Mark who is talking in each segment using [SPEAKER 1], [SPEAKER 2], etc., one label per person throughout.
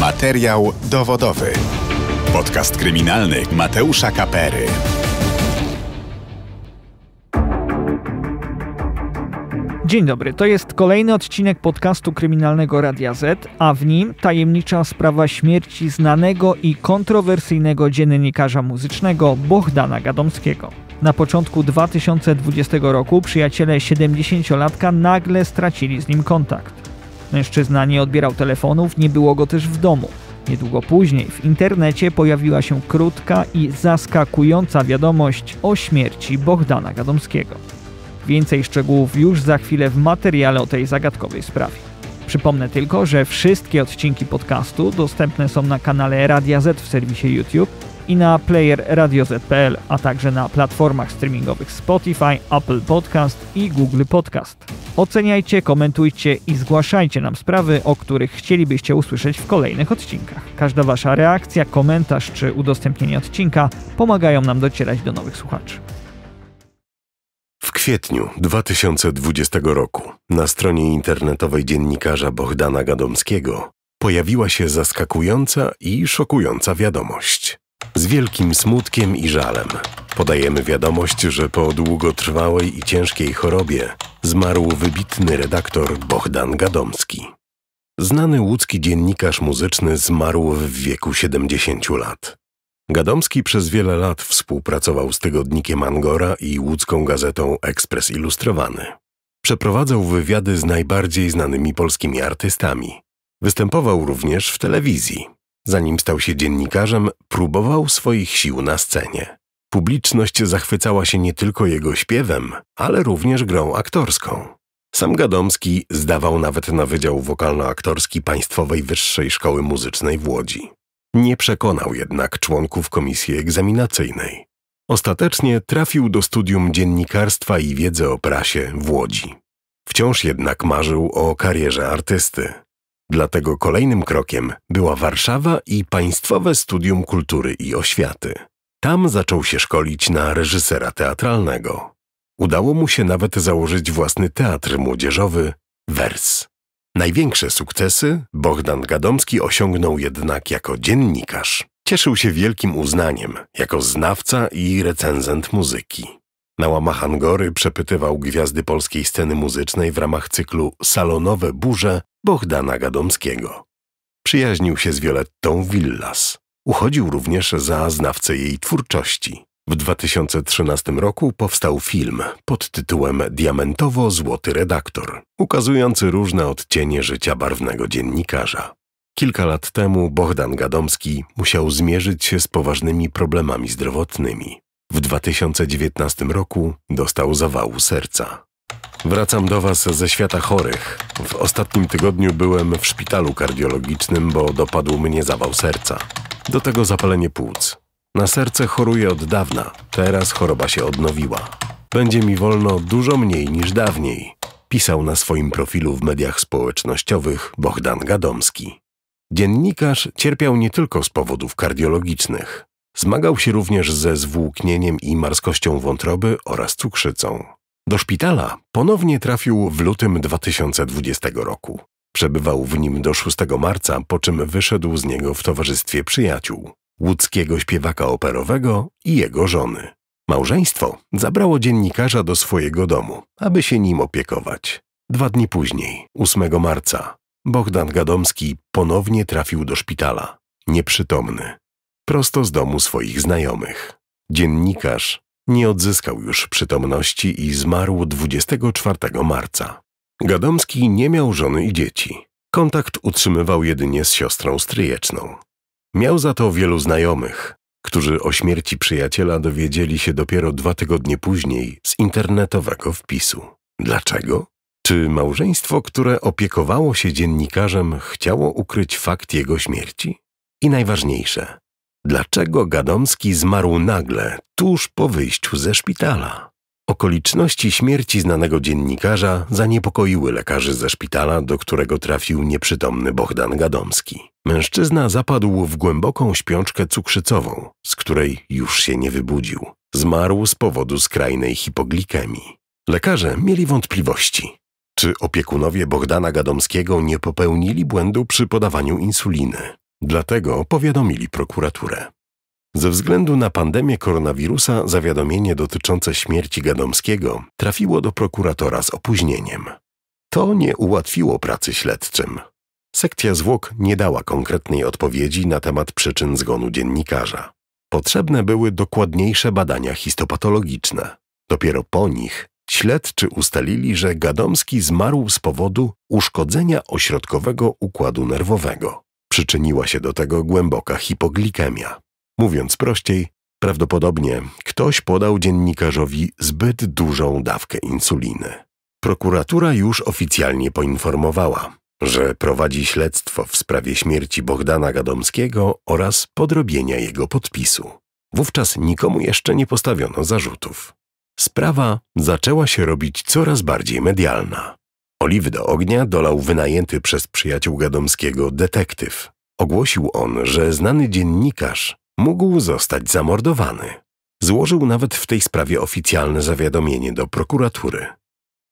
[SPEAKER 1] Materiał dowodowy. Podcast kryminalny Mateusza Kapery.
[SPEAKER 2] Dzień dobry, to jest kolejny odcinek podcastu kryminalnego Radia Z, a w nim tajemnicza sprawa śmierci znanego i kontrowersyjnego dziennikarza muzycznego Bohdana Gadomskiego. Na początku 2020 roku przyjaciele 70-latka nagle stracili z nim kontakt. Mężczyzna nie odbierał telefonów, nie było go też w domu. Niedługo później w internecie pojawiła się krótka i zaskakująca wiadomość o śmierci Bohdana Gadomskiego. Więcej szczegółów już za chwilę w materiale o tej zagadkowej sprawie. Przypomnę tylko, że wszystkie odcinki podcastu dostępne są na kanale Radia Z w serwisie YouTube i na player radioz.pl, a także na platformach streamingowych Spotify, Apple Podcast i Google Podcast. Oceniajcie, komentujcie i zgłaszajcie nam sprawy, o których chcielibyście usłyszeć w kolejnych odcinkach. Każda Wasza reakcja, komentarz czy udostępnienie odcinka pomagają nam docierać do nowych słuchaczy.
[SPEAKER 1] W kwietniu 2020 roku na stronie internetowej dziennikarza Bohdana Gadomskiego pojawiła się zaskakująca i szokująca wiadomość. Z wielkim smutkiem i żalem Podajemy wiadomość, że po długotrwałej i ciężkiej chorobie zmarł wybitny redaktor Bohdan Gadomski. Znany łódzki dziennikarz muzyczny zmarł w wieku 70 lat. Gadomski przez wiele lat współpracował z tygodnikiem Angora i łódzką gazetą Ekspres Ilustrowany. Przeprowadzał wywiady z najbardziej znanymi polskimi artystami. Występował również w telewizji. Zanim stał się dziennikarzem, próbował swoich sił na scenie. Publiczność zachwycała się nie tylko jego śpiewem, ale również grą aktorską. Sam Gadomski zdawał nawet na Wydział Wokalno-Aktorski Państwowej Wyższej Szkoły Muzycznej w Łodzi. Nie przekonał jednak członków komisji egzaminacyjnej. Ostatecznie trafił do studium dziennikarstwa i wiedzy o prasie w Łodzi. Wciąż jednak marzył o karierze artysty. Dlatego kolejnym krokiem była Warszawa i Państwowe Studium Kultury i Oświaty. Tam zaczął się szkolić na reżysera teatralnego. Udało mu się nawet założyć własny teatr młodzieżowy Wers. Największe sukcesy Bogdan Gadomski osiągnął jednak jako dziennikarz. Cieszył się wielkim uznaniem jako znawca i recenzent muzyki. Na łamach Angory przepytywał gwiazdy polskiej sceny muzycznej w ramach cyklu Salonowe burze Bogdana Gadomskiego. Przyjaźnił się z Violettą Villas, Uchodził również za znawcę jej twórczości. W 2013 roku powstał film pod tytułem Diamentowo-Złoty Redaktor, ukazujący różne odcienie życia barwnego dziennikarza. Kilka lat temu Bohdan Gadomski musiał zmierzyć się z poważnymi problemami zdrowotnymi. W 2019 roku dostał zawału serca. Wracam do Was ze świata chorych. W ostatnim tygodniu byłem w szpitalu kardiologicznym, bo dopadł mnie zawał serca. Do tego zapalenie płuc. Na serce choruję od dawna, teraz choroba się odnowiła. Będzie mi wolno dużo mniej niż dawniej, pisał na swoim profilu w mediach społecznościowych Bohdan Gadomski. Dziennikarz cierpiał nie tylko z powodów kardiologicznych. Zmagał się również ze zwłóknieniem i marskością wątroby oraz cukrzycą. Do szpitala ponownie trafił w lutym 2020 roku. Przebywał w nim do 6 marca, po czym wyszedł z niego w towarzystwie przyjaciół, łódzkiego śpiewaka operowego i jego żony. Małżeństwo zabrało dziennikarza do swojego domu, aby się nim opiekować. Dwa dni później, 8 marca, Bogdan Gadomski ponownie trafił do szpitala, nieprzytomny, prosto z domu swoich znajomych. Dziennikarz nie odzyskał już przytomności i zmarł 24 marca. Gadomski nie miał żony i dzieci. Kontakt utrzymywał jedynie z siostrą stryjeczną. Miał za to wielu znajomych, którzy o śmierci przyjaciela dowiedzieli się dopiero dwa tygodnie później z internetowego wpisu. Dlaczego? Czy małżeństwo, które opiekowało się dziennikarzem, chciało ukryć fakt jego śmierci? I najważniejsze, dlaczego Gadomski zmarł nagle, tuż po wyjściu ze szpitala? Okoliczności śmierci znanego dziennikarza zaniepokoiły lekarzy ze szpitala, do którego trafił nieprzytomny Bohdan Gadomski. Mężczyzna zapadł w głęboką śpiączkę cukrzycową, z której już się nie wybudził. Zmarł z powodu skrajnej hipoglikemii. Lekarze mieli wątpliwości. Czy opiekunowie Bohdana Gadomskiego nie popełnili błędu przy podawaniu insuliny? Dlatego powiadomili prokuraturę. Ze względu na pandemię koronawirusa zawiadomienie dotyczące śmierci Gadomskiego trafiło do prokuratora z opóźnieniem. To nie ułatwiło pracy śledczym. Sekcja zwłok nie dała konkretnej odpowiedzi na temat przyczyn zgonu dziennikarza. Potrzebne były dokładniejsze badania histopatologiczne. Dopiero po nich śledczy ustalili, że Gadomski zmarł z powodu uszkodzenia ośrodkowego układu nerwowego. Przyczyniła się do tego głęboka hipoglikemia. Mówiąc prościej, prawdopodobnie ktoś podał dziennikarzowi zbyt dużą dawkę insuliny. Prokuratura już oficjalnie poinformowała, że prowadzi śledztwo w sprawie śmierci Bogdana Gadomskiego oraz podrobienia jego podpisu. Wówczas nikomu jeszcze nie postawiono zarzutów. Sprawa zaczęła się robić coraz bardziej medialna. Oliwy do ognia dolał wynajęty przez przyjaciół Gadomskiego detektyw. Ogłosił on, że znany dziennikarz mógł zostać zamordowany. Złożył nawet w tej sprawie oficjalne zawiadomienie do prokuratury.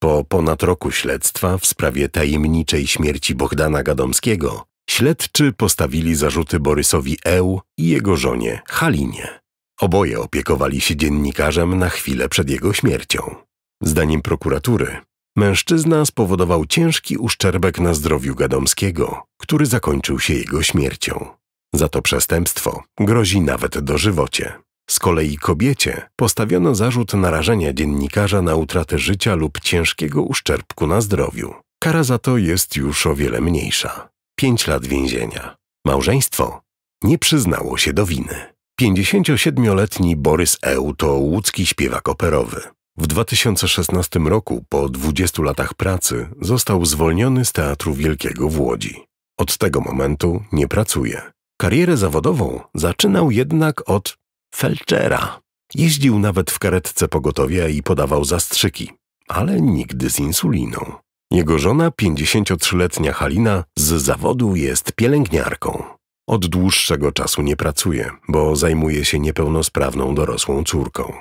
[SPEAKER 1] Po ponad roku śledztwa w sprawie tajemniczej śmierci Bogdana Gadomskiego śledczy postawili zarzuty Borysowi Eł i jego żonie Halinie. Oboje opiekowali się dziennikarzem na chwilę przed jego śmiercią. Zdaniem prokuratury mężczyzna spowodował ciężki uszczerbek na zdrowiu Gadomskiego, który zakończył się jego śmiercią. Za to przestępstwo grozi nawet dożywocie. Z kolei kobiecie postawiono zarzut narażenia dziennikarza na utratę życia lub ciężkiego uszczerbku na zdrowiu. Kara za to jest już o wiele mniejsza. pięć lat więzienia. Małżeństwo nie przyznało się do winy. 57-letni Borys Eł to łódzki śpiewak operowy. W 2016 roku, po 20 latach pracy, został zwolniony z Teatru Wielkiego w Łodzi. Od tego momentu nie pracuje. Karierę zawodową zaczynał jednak od felczera. Jeździł nawet w karetce pogotowia i podawał zastrzyki, ale nigdy z insuliną. Jego żona, 53-letnia Halina, z zawodu jest pielęgniarką. Od dłuższego czasu nie pracuje, bo zajmuje się niepełnosprawną dorosłą córką.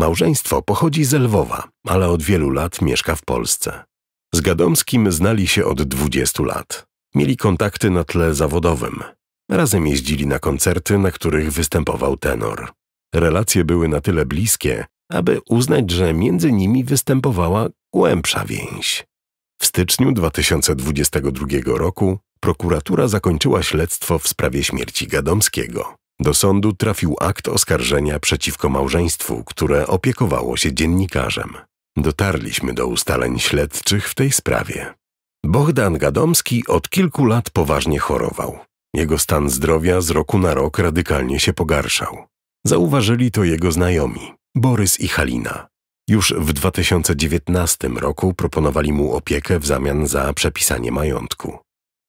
[SPEAKER 1] Małżeństwo pochodzi z Lwowa, ale od wielu lat mieszka w Polsce. Z Gadomskim znali się od 20 lat. Mieli kontakty na tle zawodowym. Razem jeździli na koncerty, na których występował tenor. Relacje były na tyle bliskie, aby uznać, że między nimi występowała głębsza więź. W styczniu 2022 roku prokuratura zakończyła śledztwo w sprawie śmierci Gadomskiego. Do sądu trafił akt oskarżenia przeciwko małżeństwu, które opiekowało się dziennikarzem. Dotarliśmy do ustaleń śledczych w tej sprawie. Bohdan Gadomski od kilku lat poważnie chorował. Jego stan zdrowia z roku na rok radykalnie się pogarszał. Zauważyli to jego znajomi, Borys i Halina. Już w 2019 roku proponowali mu opiekę w zamian za przepisanie majątku.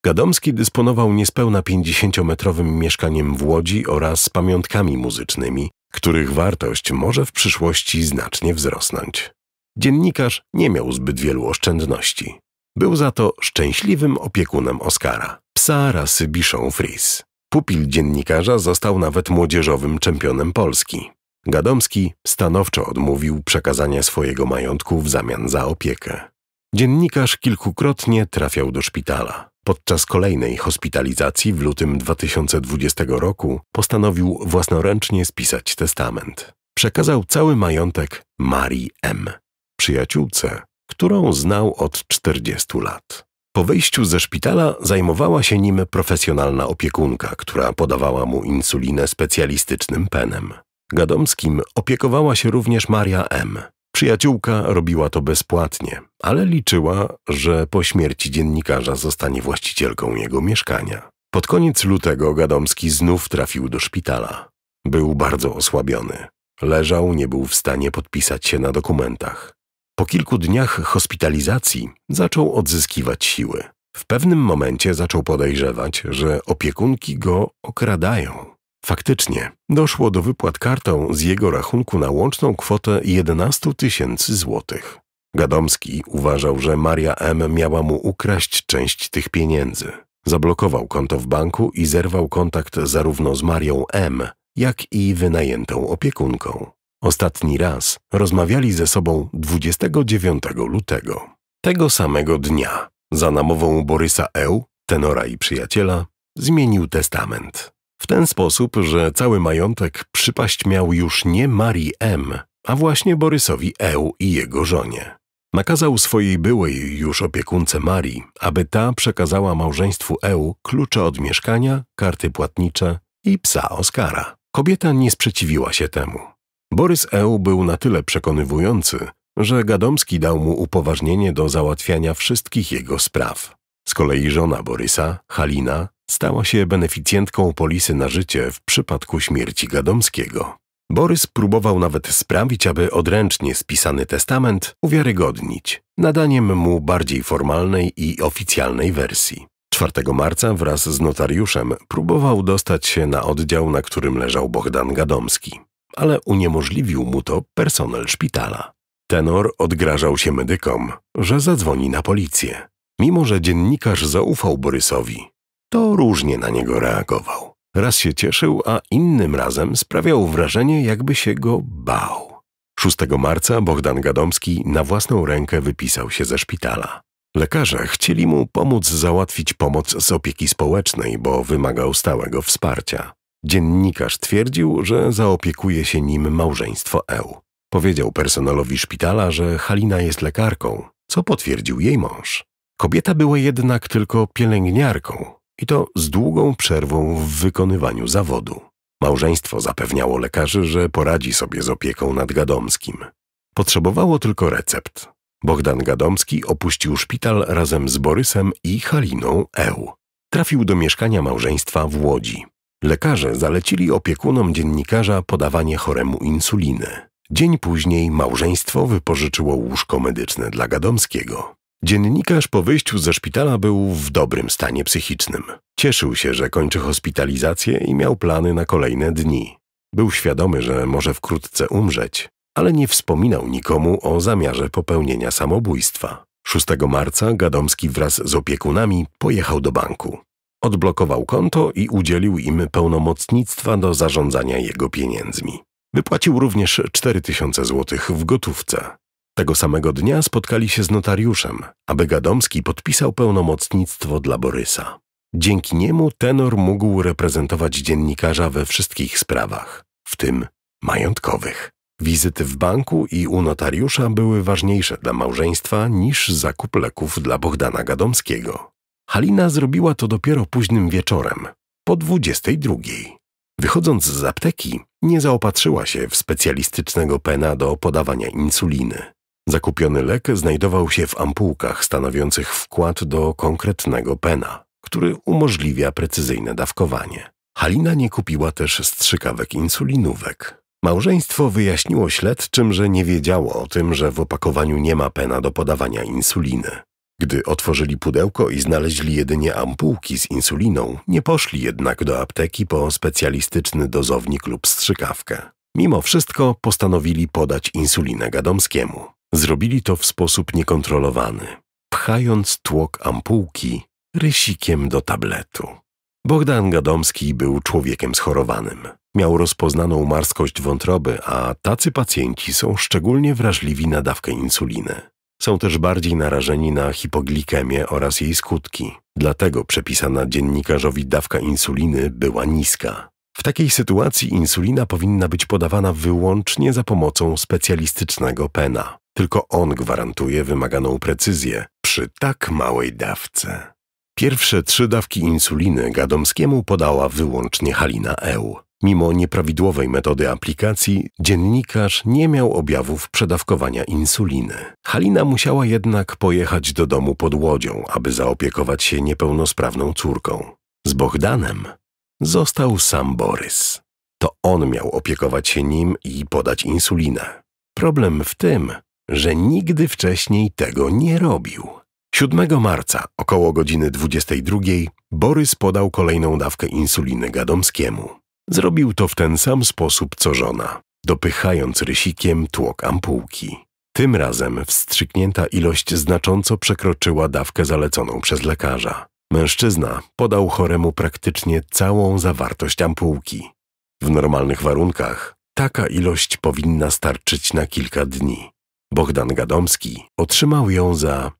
[SPEAKER 1] Gadomski dysponował niespełna 50-metrowym mieszkaniem w Łodzi oraz pamiątkami muzycznymi, których wartość może w przyszłości znacznie wzrosnąć. Dziennikarz nie miał zbyt wielu oszczędności. Był za to szczęśliwym opiekunem Oskara psa rasy Bichon Fris. Pupil dziennikarza został nawet młodzieżowym czempionem Polski. Gadomski stanowczo odmówił przekazania swojego majątku w zamian za opiekę. Dziennikarz kilkukrotnie trafiał do szpitala. Podczas kolejnej hospitalizacji w lutym 2020 roku postanowił własnoręcznie spisać testament. Przekazał cały majątek Marii M., przyjaciółce, którą znał od 40 lat. Po wyjściu ze szpitala zajmowała się nim profesjonalna opiekunka, która podawała mu insulinę specjalistycznym penem. Gadomskim opiekowała się również Maria M. Przyjaciółka robiła to bezpłatnie, ale liczyła, że po śmierci dziennikarza zostanie właścicielką jego mieszkania. Pod koniec lutego Gadomski znów trafił do szpitala. Był bardzo osłabiony. Leżał, nie był w stanie podpisać się na dokumentach. Po kilku dniach hospitalizacji zaczął odzyskiwać siły. W pewnym momencie zaczął podejrzewać, że opiekunki go okradają. Faktycznie doszło do wypłat kartą z jego rachunku na łączną kwotę 11 tysięcy złotych. Gadomski uważał, że Maria M. miała mu ukraść część tych pieniędzy. Zablokował konto w banku i zerwał kontakt zarówno z Marią M., jak i wynajętą opiekunką. Ostatni raz rozmawiali ze sobą 29 lutego. Tego samego dnia, za namową Borysa Eł, tenora i przyjaciela, zmienił testament. W ten sposób, że cały majątek przypaść miał już nie Marii M., a właśnie Borysowi Eł i jego żonie. Nakazał swojej byłej już opiekunce Marii, aby ta przekazała małżeństwu Eł klucze od mieszkania, karty płatnicze i psa Oskara. Kobieta nie sprzeciwiła się temu. Borys Eł był na tyle przekonywujący, że Gadomski dał mu upoważnienie do załatwiania wszystkich jego spraw. Z kolei żona Borysa, Halina, stała się beneficjentką polisy na życie w przypadku śmierci Gadomskiego. Borys próbował nawet sprawić, aby odręcznie spisany testament uwiarygodnić, nadaniem mu bardziej formalnej i oficjalnej wersji. 4 marca wraz z notariuszem próbował dostać się na oddział, na którym leżał Bohdan Gadomski ale uniemożliwił mu to personel szpitala. Tenor odgrażał się medykom, że zadzwoni na policję. Mimo, że dziennikarz zaufał Borysowi, to różnie na niego reagował. Raz się cieszył, a innym razem sprawiał wrażenie, jakby się go bał. 6 marca Bohdan Gadomski na własną rękę wypisał się ze szpitala. Lekarze chcieli mu pomóc załatwić pomoc z opieki społecznej, bo wymagał stałego wsparcia. Dziennikarz twierdził, że zaopiekuje się nim małżeństwo Eł. Powiedział personelowi szpitala, że Halina jest lekarką, co potwierdził jej mąż. Kobieta była jednak tylko pielęgniarką i to z długą przerwą w wykonywaniu zawodu. Małżeństwo zapewniało lekarzy, że poradzi sobie z opieką nad Gadomskim. Potrzebowało tylko recept. Bogdan Gadomski opuścił szpital razem z Borysem i Haliną Eł. Trafił do mieszkania małżeństwa w Łodzi. Lekarze zalecili opiekunom dziennikarza podawanie choremu insuliny. Dzień później małżeństwo wypożyczyło łóżko medyczne dla Gadomskiego. Dziennikarz po wyjściu ze szpitala był w dobrym stanie psychicznym. Cieszył się, że kończy hospitalizację i miał plany na kolejne dni. Był świadomy, że może wkrótce umrzeć, ale nie wspominał nikomu o zamiarze popełnienia samobójstwa. 6 marca Gadomski wraz z opiekunami pojechał do banku. Odblokował konto i udzielił im pełnomocnictwa do zarządzania jego pieniędzmi. Wypłacił również 4000 złotych w gotówce. Tego samego dnia spotkali się z notariuszem, aby Gadomski podpisał pełnomocnictwo dla Borysa. Dzięki niemu tenor mógł reprezentować dziennikarza we wszystkich sprawach, w tym majątkowych. Wizyty w banku i u notariusza były ważniejsze dla małżeństwa niż zakup leków dla Bogdana Gadomskiego. Halina zrobiła to dopiero późnym wieczorem, po drugiej. Wychodząc z apteki, nie zaopatrzyła się w specjalistycznego pena do podawania insuliny. Zakupiony lek znajdował się w ampułkach stanowiących wkład do konkretnego pena, który umożliwia precyzyjne dawkowanie. Halina nie kupiła też strzykawek insulinówek. Małżeństwo wyjaśniło śledczym, że nie wiedziało o tym, że w opakowaniu nie ma pena do podawania insuliny. Gdy otworzyli pudełko i znaleźli jedynie ampułki z insuliną, nie poszli jednak do apteki po specjalistyczny dozownik lub strzykawkę. Mimo wszystko postanowili podać insulinę Gadomskiemu. Zrobili to w sposób niekontrolowany, pchając tłok ampułki rysikiem do tabletu. Bogdan Gadomski był człowiekiem schorowanym. Miał rozpoznaną marskość wątroby, a tacy pacjenci są szczególnie wrażliwi na dawkę insuliny. Są też bardziej narażeni na hipoglikemię oraz jej skutki. Dlatego przepisana dziennikarzowi dawka insuliny była niska. W takiej sytuacji insulina powinna być podawana wyłącznie za pomocą specjalistycznego pena. Tylko on gwarantuje wymaganą precyzję przy tak małej dawce. Pierwsze trzy dawki insuliny Gadomskiemu podała wyłącznie Halina Eł. Mimo nieprawidłowej metody aplikacji, dziennikarz nie miał objawów przedawkowania insuliny. Halina musiała jednak pojechać do domu pod łodzią, aby zaopiekować się niepełnosprawną córką. Z Bohdanem został sam Borys. To on miał opiekować się nim i podać insulinę. Problem w tym, że nigdy wcześniej tego nie robił. 7 marca około godziny 22 Borys podał kolejną dawkę insuliny Gadomskiemu. Zrobił to w ten sam sposób co żona, dopychając rysikiem tłok ampułki. Tym razem wstrzyknięta ilość znacząco przekroczyła dawkę zaleconą przez lekarza. Mężczyzna podał choremu praktycznie całą zawartość ampułki. W normalnych warunkach taka ilość powinna starczyć na kilka dni. Bogdan Gadomski otrzymał ją za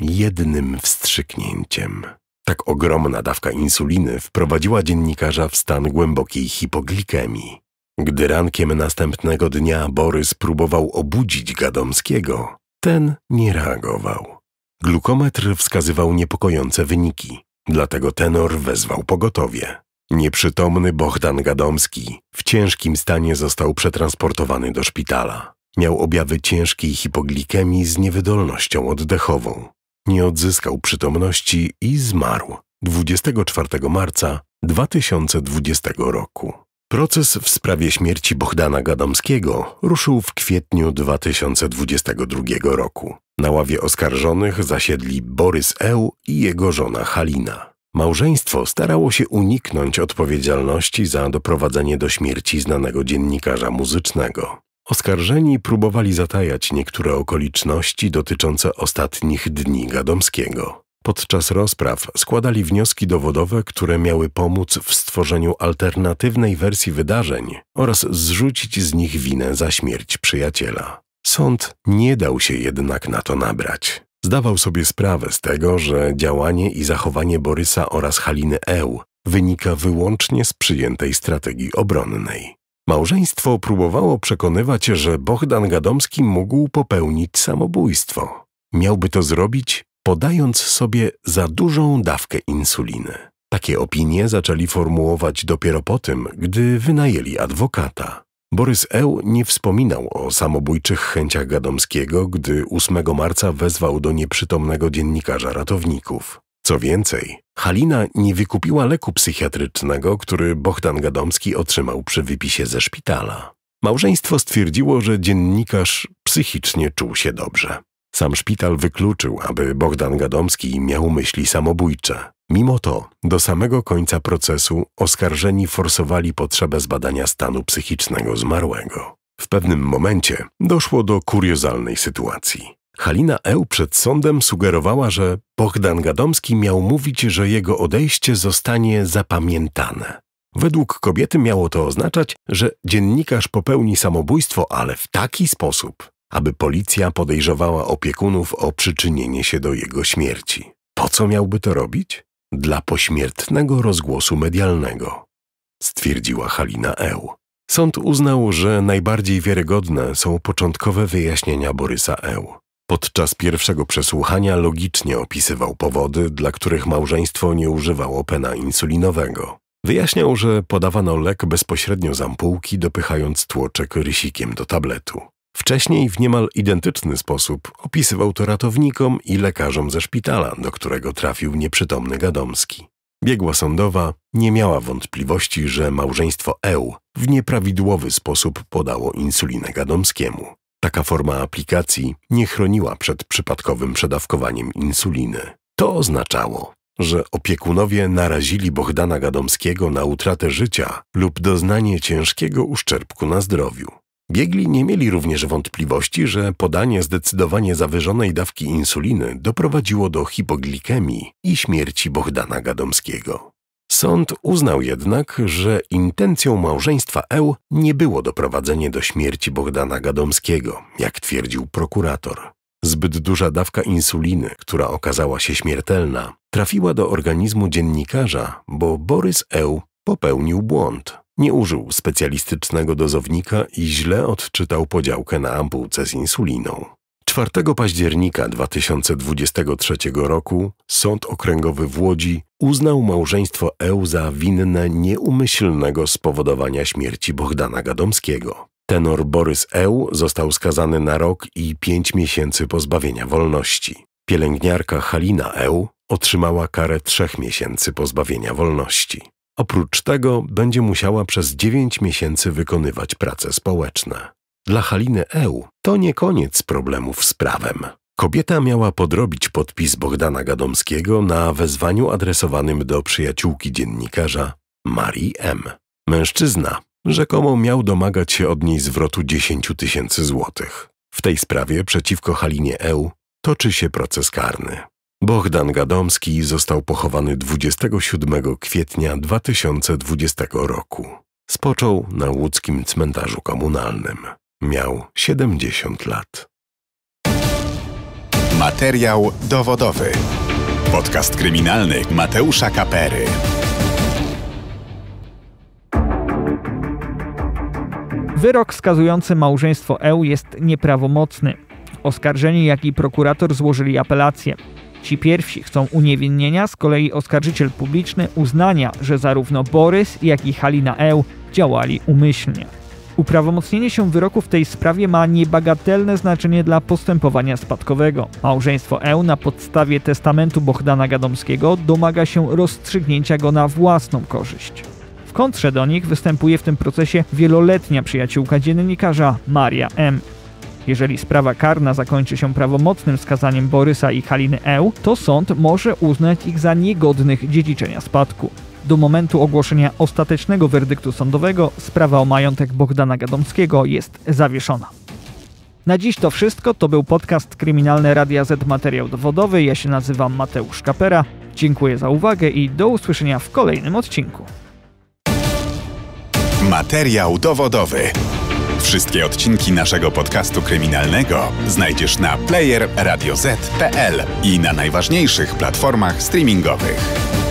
[SPEAKER 1] jednym wstrzyknięciem. Tak ogromna dawka insuliny wprowadziła dziennikarza w stan głębokiej hipoglikemii. Gdy rankiem następnego dnia Borys próbował obudzić Gadomskiego, ten nie reagował. Glukometr wskazywał niepokojące wyniki, dlatego tenor wezwał pogotowie. Nieprzytomny Bohdan Gadomski w ciężkim stanie został przetransportowany do szpitala. Miał objawy ciężkiej hipoglikemii z niewydolnością oddechową nie odzyskał przytomności i zmarł 24 marca 2020 roku. Proces w sprawie śmierci Bohdana Gadomskiego ruszył w kwietniu 2022 roku. Na ławie oskarżonych zasiedli Borys Eł i jego żona Halina. Małżeństwo starało się uniknąć odpowiedzialności za doprowadzenie do śmierci znanego dziennikarza muzycznego. Oskarżeni próbowali zatajać niektóre okoliczności dotyczące ostatnich dni Gadomskiego. Podczas rozpraw składali wnioski dowodowe, które miały pomóc w stworzeniu alternatywnej wersji wydarzeń oraz zrzucić z nich winę za śmierć przyjaciela. Sąd nie dał się jednak na to nabrać. Zdawał sobie sprawę z tego, że działanie i zachowanie Borysa oraz Haliny Eł wynika wyłącznie z przyjętej strategii obronnej. Małżeństwo próbowało przekonywać, że Bohdan Gadomski mógł popełnić samobójstwo. Miałby to zrobić, podając sobie za dużą dawkę insuliny. Takie opinie zaczęli formułować dopiero po tym, gdy wynajęli adwokata. Borys Eł nie wspominał o samobójczych chęciach Gadomskiego, gdy 8 marca wezwał do nieprzytomnego dziennikarza ratowników. Co więcej, Halina nie wykupiła leku psychiatrycznego, który Bohdan Gadomski otrzymał przy wypisie ze szpitala. Małżeństwo stwierdziło, że dziennikarz psychicznie czuł się dobrze. Sam szpital wykluczył, aby Bohdan Gadomski miał myśli samobójcze. Mimo to, do samego końca procesu oskarżeni forsowali potrzebę zbadania stanu psychicznego zmarłego. W pewnym momencie doszło do kuriozalnej sytuacji. Halina Eł przed sądem sugerowała, że Pochdan Gadomski miał mówić, że jego odejście zostanie zapamiętane. Według kobiety miało to oznaczać, że dziennikarz popełni samobójstwo, ale w taki sposób, aby policja podejrzewała opiekunów o przyczynienie się do jego śmierci. Po co miałby to robić? Dla pośmiertnego rozgłosu medialnego, stwierdziła Halina Eł. Sąd uznał, że najbardziej wiarygodne są początkowe wyjaśnienia Borysa Eł. Podczas pierwszego przesłuchania logicznie opisywał powody, dla których małżeństwo nie używało pena insulinowego. Wyjaśniał, że podawano lek bezpośrednio z ampułki, dopychając tłoczek rysikiem do tabletu. Wcześniej w niemal identyczny sposób opisywał to ratownikom i lekarzom ze szpitala, do którego trafił nieprzytomny Gadomski. Biegła sądowa nie miała wątpliwości, że małżeństwo Eł w nieprawidłowy sposób podało insulinę Gadomskiemu. Taka forma aplikacji nie chroniła przed przypadkowym przedawkowaniem insuliny. To oznaczało, że opiekunowie narazili Bohdana Gadomskiego na utratę życia lub doznanie ciężkiego uszczerbku na zdrowiu. Biegli nie mieli również wątpliwości, że podanie zdecydowanie zawyżonej dawki insuliny doprowadziło do hipoglikemii i śmierci Bohdana Gadomskiego. Sąd uznał jednak, że intencją małżeństwa Eł nie było doprowadzenie do śmierci Bogdana Gadomskiego, jak twierdził prokurator. Zbyt duża dawka insuliny, która okazała się śmiertelna, trafiła do organizmu dziennikarza, bo Borys Eł popełnił błąd. Nie użył specjalistycznego dozownika i źle odczytał podziałkę na ampułce z insuliną. 4 października 2023 roku Sąd Okręgowy w Łodzi uznał małżeństwo Eł za winne nieumyślnego spowodowania śmierci Bohdana Gadomskiego. Tenor Borys Eł został skazany na rok i pięć miesięcy pozbawienia wolności. Pielęgniarka Halina Eł otrzymała karę trzech miesięcy pozbawienia wolności. Oprócz tego będzie musiała przez dziewięć miesięcy wykonywać prace społeczne. Dla Haliny Eł to nie koniec problemów z prawem. Kobieta miała podrobić podpis Bogdana Gadomskiego na wezwaniu adresowanym do przyjaciółki dziennikarza Marii M. Mężczyzna rzekomo miał domagać się od niej zwrotu 10 tysięcy złotych. W tej sprawie przeciwko Halinie Eł toczy się proces karny. Bogdan Gadomski został pochowany 27 kwietnia 2020 roku. Spoczął na łódzkim cmentarzu komunalnym. Miał 70 lat. Materiał dowodowy. Podcast kryminalny Mateusza Kapery.
[SPEAKER 2] Wyrok skazujący małżeństwo Eł jest nieprawomocny. Oskarżeni, jak i prokurator złożyli apelację. Ci pierwsi chcą uniewinnienia, z kolei oskarżyciel publiczny uznania, że zarówno Borys, jak i Halina Eł działali umyślnie. Uprawomocnienie się wyroku w tej sprawie ma niebagatelne znaczenie dla postępowania spadkowego. Małżeństwo E na podstawie testamentu Bohdana Gadomskiego domaga się rozstrzygnięcia go na własną korzyść. W kontrze do nich występuje w tym procesie wieloletnia przyjaciółka dziennikarza Maria M. Jeżeli sprawa karna zakończy się prawomocnym skazaniem Borysa i Haliny Eł, to sąd może uznać ich za niegodnych dziedziczenia spadku. Do momentu ogłoszenia ostatecznego werdyktu sądowego sprawa o majątek Bogdana Gadomskiego jest zawieszona. Na dziś to wszystko. To był podcast Kryminalny Radia Z Materiał Dowodowy. Ja się nazywam Mateusz Kapera. Dziękuję za uwagę i do usłyszenia w kolejnym odcinku.
[SPEAKER 1] Materiał dowodowy. Wszystkie odcinki naszego podcastu kryminalnego znajdziesz na player
[SPEAKER 2] i na najważniejszych platformach streamingowych.